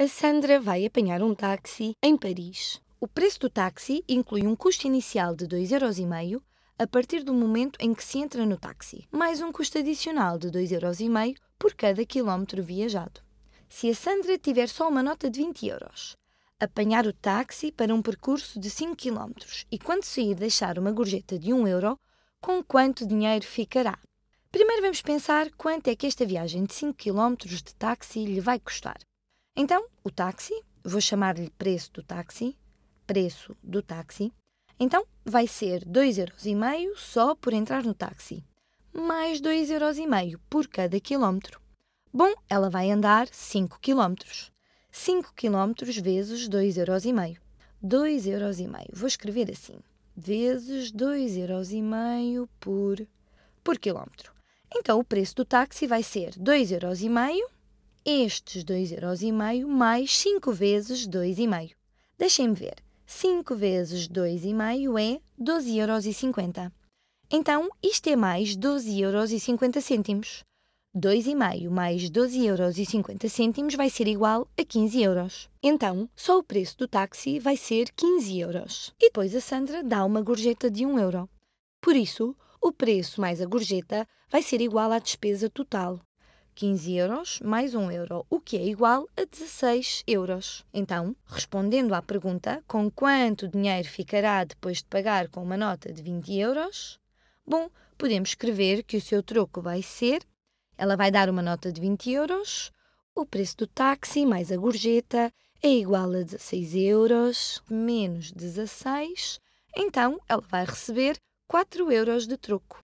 a Sandra vai apanhar um táxi em Paris. O preço do táxi inclui um custo inicial de euros a partir do momento em que se entra no táxi, mais um custo adicional de euros por cada quilómetro viajado. Se a Sandra tiver só uma nota de 20 euros, apanhar o táxi para um percurso de 5 km e quando sair deixar uma gorjeta de 1 euro, com quanto dinheiro ficará? Primeiro vamos pensar quanto é que esta viagem de 5 km de táxi lhe vai custar. Então, o táxi, vou chamar-lhe preço do táxi, preço do táxi. Então, vai ser 2,5 euros só por entrar no táxi, mais 2,5 euros por cada quilómetro. Bom, ela vai andar 5 km. 5 km vezes 2,5 euros. 2,5 euros, Vou escrever assim. Vezes 2,5€ por, por quilómetro. Então, o preço do táxi vai ser 2,5 euros estes 2,5€ mais 5 vezes 2,5. Deixem-me ver. 5 vezes 2,5 é 12,50€. Então, isto é mais 12,50€. 2,5 mais 12,50€ vai ser igual a 15 euros. Então, só o preço do táxi vai ser 15 euros. E depois a Sandra dá uma gorjeta de 1 euro. Por isso, o preço mais a gorjeta vai ser igual à despesa total. 15 euros mais 1 euro, o que é igual a 16 euros. Então, respondendo à pergunta com quanto dinheiro ficará depois de pagar com uma nota de 20 euros, bom, podemos escrever que o seu troco vai ser, ela vai dar uma nota de 20 euros, o preço do táxi mais a gorjeta é igual a 16 euros menos 16, então ela vai receber 4 euros de troco.